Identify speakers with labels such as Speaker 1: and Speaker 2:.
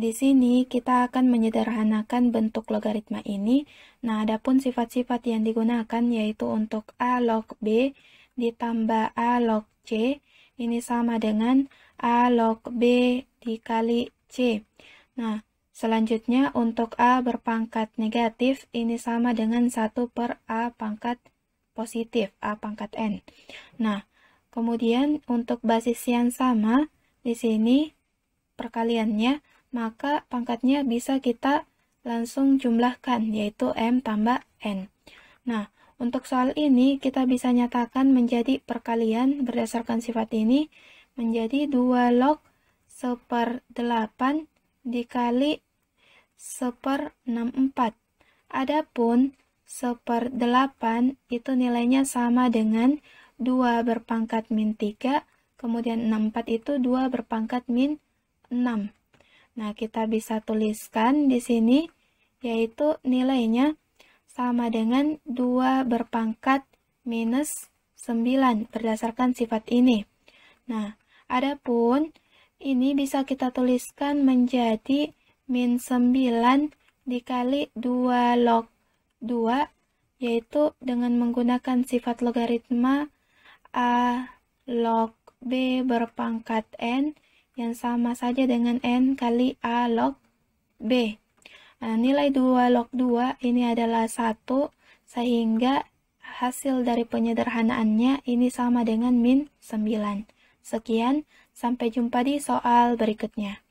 Speaker 1: Di sini kita akan menyederhanakan bentuk logaritma ini. Nah, adapun sifat-sifat yang digunakan yaitu untuk A log B ditambah A log C. Ini sama dengan A log B dikali C. Nah, selanjutnya untuk A berpangkat negatif ini sama dengan 1 per A pangkat positif, A pangkat N. Nah, kemudian untuk basis yang sama, di sini perkaliannya, maka pangkatnya bisa kita langsung jumlahkan, yaitu M tambah N. Nah, untuk soal ini kita bisa nyatakan menjadi perkalian berdasarkan sifat ini menjadi 2 log 1 per 8 dikali 1 per 64. Adapun 1 per 8 itu nilainya sama dengan 2 berpangkat min 3, kemudian 64 itu 2 berpangkat min 3. 6. Nah, kita bisa tuliskan di sini yaitu nilainya sama dengan 2 berpangkat minus 9 berdasarkan sifat ini. Nah, adapun ini bisa kita tuliskan menjadi min 9 dikali 2 log 2 yaitu dengan menggunakan sifat logaritma A log B berpangkat N yang sama saja dengan N kali A log B. Nah, nilai 2 log 2 ini adalah 1, sehingga hasil dari penyederhanaannya ini sama dengan min 9. Sekian, sampai jumpa di soal berikutnya.